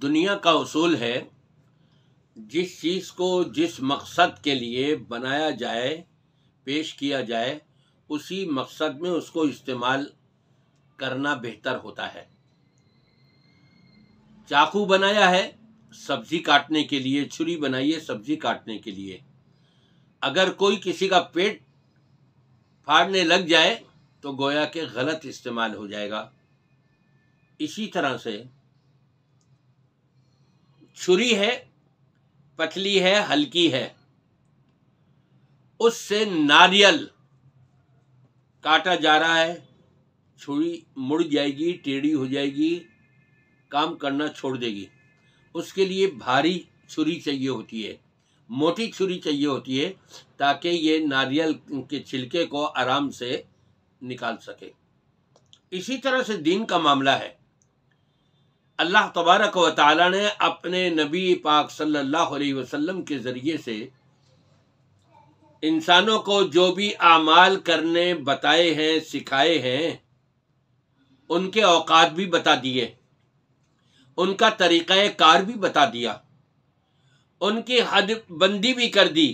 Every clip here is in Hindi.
दुनिया का असूल है जिस चीज़ को जिस मकसद के लिए बनाया जाए पेश किया जाए उसी मकसद में उसको इस्तेमाल करना बेहतर होता है चाकू बनाया है सब्जी काटने के लिए छुरी बनाइए सब्जी काटने के लिए अगर कोई किसी का पेट फाड़ने लग जाए तो गोया के गलत इस्तेमाल हो जाएगा इसी तरह से छुरी है पतली है हल्की है उससे नारियल काटा जा रहा है छुरी मुड़ जाएगी टेढ़ी हो जाएगी काम करना छोड़ देगी उसके लिए भारी छुरी चाहिए होती है मोटी छुरी चाहिए होती है ताकि ये नारियल के छिलके को आराम से निकाल सके इसी तरह से दीन का मामला है अल्लाह तबारक व ताली ने अपने नबी पाक सल्लल्लाहु अलैहि वसल्लम के ज़रिए से इंसानों को जो भी आमाल करने बताए हैं सिखाए हैं उनके औकात भी बता दिए उनका तरीक़ा कार भी बता दिया उनकी हद बंदी भी कर दी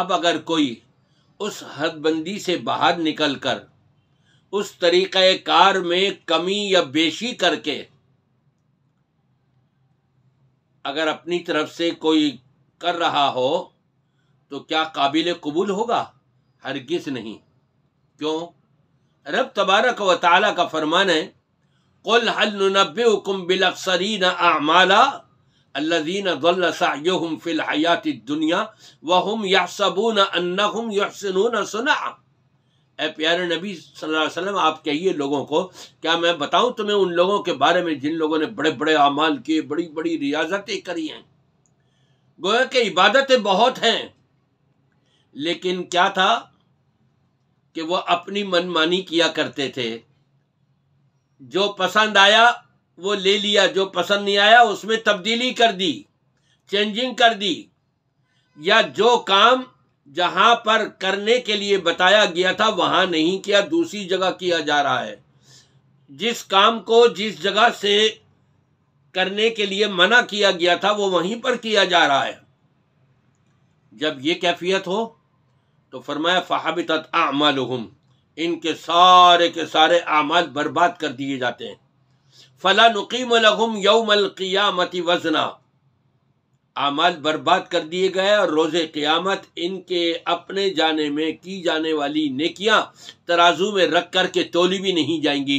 अब अगर कोई उस हदबंदी से बाहर निकलकर उस कार में कमी या बेशी करके अगर अपनी तरफ से कोई कर रहा हो तो क्या काबिल कबूल होगा हरगिज नहीं क्यों रब तबारक व ताली का फरमान है कुल हल नबीकुम बिल अक्सरीन आमाला अल्लजीन दल्लसाहम फिल हयात दुनिया वहम यासबून अन्नहुम यहसनून सुना ए प्यारे नबी सल्लल्लाहु अलैहि वसल्लम आप कहिए लोगों को क्या मैं बताऊं तुम्हें उन लोगों के बारे में जिन लोगों ने बड़े बड़े अमाल किए बड़ी बड़ी रियाजतें करी हैं गोया के इबादतें बहुत हैं लेकिन क्या था कि वो अपनी मनमानी किया करते थे जो पसंद आया वो ले लिया जो पसंद नहीं आया उसमें तब्दीली कर दी चेंजिंग कर दी या जो काम जहां पर करने के लिए बताया गया था वहां नहीं किया दूसरी जगह किया जा रहा है जिस काम को जिस जगह से करने के लिए मना किया गया था वो वहीं पर किया जा रहा है जब ये कैफियत हो तो फरमाया फहाबित आमालहम इनके सारे के सारे आमाल बर्बाद कर दिए जाते हैं फला नकीम यौमल क़ियामती वजना आमाल बर्बाद कर दिए गए और रोज़ क़यामत इनके अपने जाने में की जाने वाली नेकियां तराजू में रख कर के तोली भी नहीं जाएंगी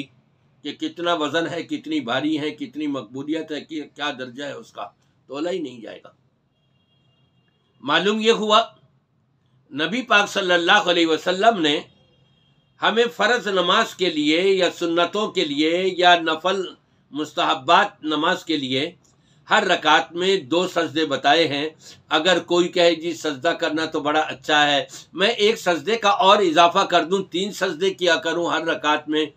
कि कितना वज़न है कितनी भारी है कितनी मकबूलियत है कि क्या दर्जा है उसका तोला ही नहीं जाएगा मालूम यह हुआ नबी पाक सल्लल्लाहु अलैहि वसल्लम ने हमें फ़र्ज नमाज के लिए या सुन्नतों के लिए या नफल मुस्तहबात नमाज के लिए हर रकात में दो सजदे बताए हैं अगर कोई कहे जी सजदा करना तो बड़ा अच्छा है मैं एक सजदे का और इजाफा कर दूं तीन सजदे किया करूं हर रकात में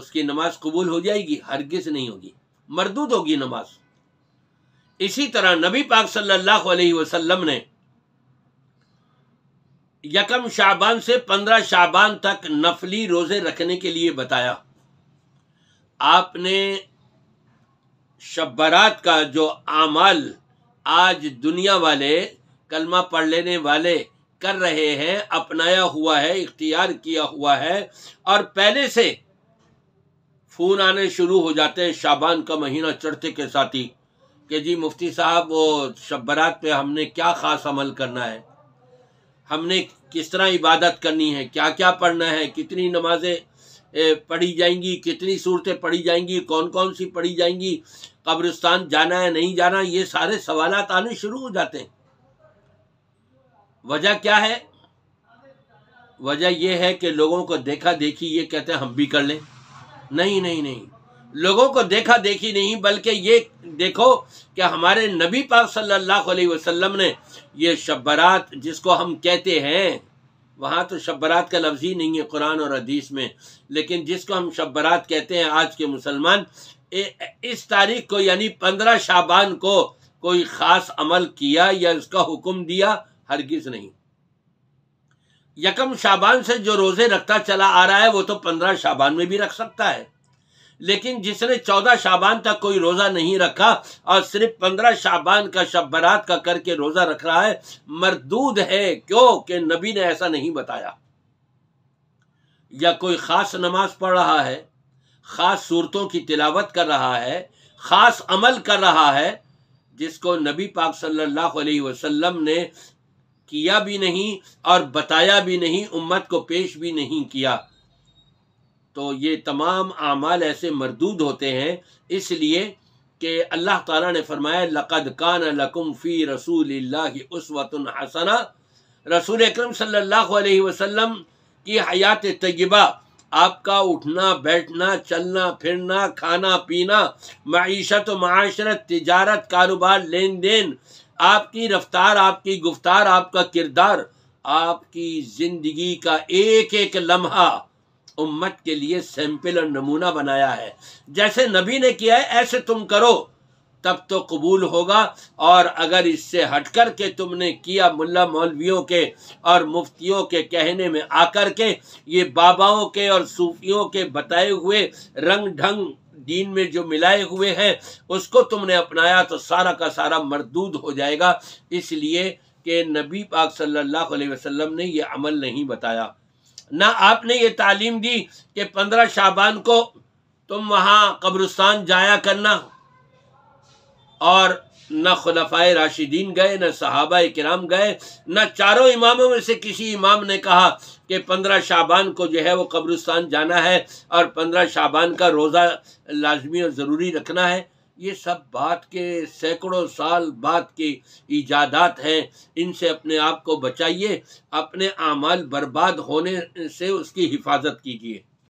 उसकी नमाज कबूल हो जाएगी हरगिज नहीं होगी मरदूद होगी नमाज इसी तरह नबी पाक सल्लल्लाहु अलैहि वसल्लम ने यकम शाबान से पंद्रह शाबान तक नफली रोजे रखने के लिए बताया आपने शब का जो आमल आज दुनिया वाले कलमा पढ़ लेने वाले कर रहे हैं अपनाया हुआ है इख्तियार किया हुआ है और पहले से फ़ोन आने शुरू हो जाते हैं शाबान का महीना चढ़ते के साथ ही कि जी मुफ्ती साहब वो शब्बरात पे हमने क्या ख़ास अमल करना है हमने किस तरह इबादत करनी है क्या क्या पढ़ना है कितनी नमाजें पढ़ी जाएंगी कितनी सूरतें पढ़ी जाएंगी कौन कौन सी पढ़ी जाएंगी कब्रिस्तान जाना है नहीं जाना ये सारे सवाल आने शुरू हो जाते हैं वजह क्या है वजह यह है कि लोगों को देखा देखी ये कहते हैं हम भी कर लें नहीं नहीं नहीं लोगों को देखा देखी नहीं बल्कि ये देखो कि हमारे नबी पाक सल्लल्लाहु अलैहि वसल्लम ने ये शब्बरात जिसको हम कहते हैं वहाँ तो शबरात का लफ्ज़ ही नहीं है कुरान और हदीस में लेकिन जिसको हम शबरात कहते हैं आज के मुसलमान इस तारीख को यानी पंद्रह शाबान को कोई ख़ास अमल किया या उसका हुक्म दिया हरगिज़ नहीं यकम शाबान से जो रोज़े रखता चला आ रहा है वो तो पंद्रह शाबान में भी रख सकता है लेकिन जिसने चौदह शाबान तक कोई रोजा नहीं रखा और सिर्फ पंद्रह शाबान का शब बरात का करके रोजा रख रहा है मरदूद है क्यों कि नबी ने ऐसा नहीं बताया या कोई खास नमाज पढ़ रहा है खास सूरतों की तिलावत कर रहा है खास अमल कर रहा है जिसको नबी पाक सल्लल्लाहु अलैहि वसल्लम ने किया भी नहीं और बताया भी नहीं उम्मत को पेश भी नहीं किया तो ये तमाम आमाल ऐसे मरदूद होते हैं इसलिए कि अल्लाह ताला ने फरमाया लक़द कान लकुम फ़ी रसूल उसवतन हसना रसूल अक्रम सल्लल्लाहु अलैहि वसल्लम की हयात तयबा आपका उठना बैठना चलना फिरना खाना पीना मीशत माशरत तजारत कारोबार लेन देन आपकी रफ्तार आपकी गुफ्तार आपका किरदार आपकी ज़िंदगी का एक एक लम्हा उम्मत के लिए सैंपल और नमूना बनाया है जैसे नबी ने किया है ऐसे तुम करो तब तो कबूल होगा और अगर इससे हटकर के तुमने किया मुल्ला मौलवियों के और मुफ्तियों के कहने में आकर के ये बाबाओं के और सूफियों के बताए हुए रंग ढंग दीन में जो मिलाए हुए हैं उसको तुमने अपनाया तो सारा का सारा मरदूद हो जाएगा इसलिए कि नबी पाक सल्लल्लाहु अलैहि वसल्लम ने यह अमल नहीं बताया ना आपने ये तालीम दी कि पंद्रह शाबान को तुम वहाँ कब्रस्तान जाया करना और न खुलफाए राशिदीन गए न सहाबा कराम गए न चारों इमामों में से किसी इमाम ने कहा कि पंद्रह शाबान को जो है वो कब्रस्तान जाना है और पंद्रह शाबान का रोज़ा लाजमी और ज़रूरी रखना है ये सब बात के सैकड़ों साल बाद की ईजादात हैं इनसे अपने आप को बचाइए अपने अमाल बर्बाद होने से उसकी हिफाजत कीजिए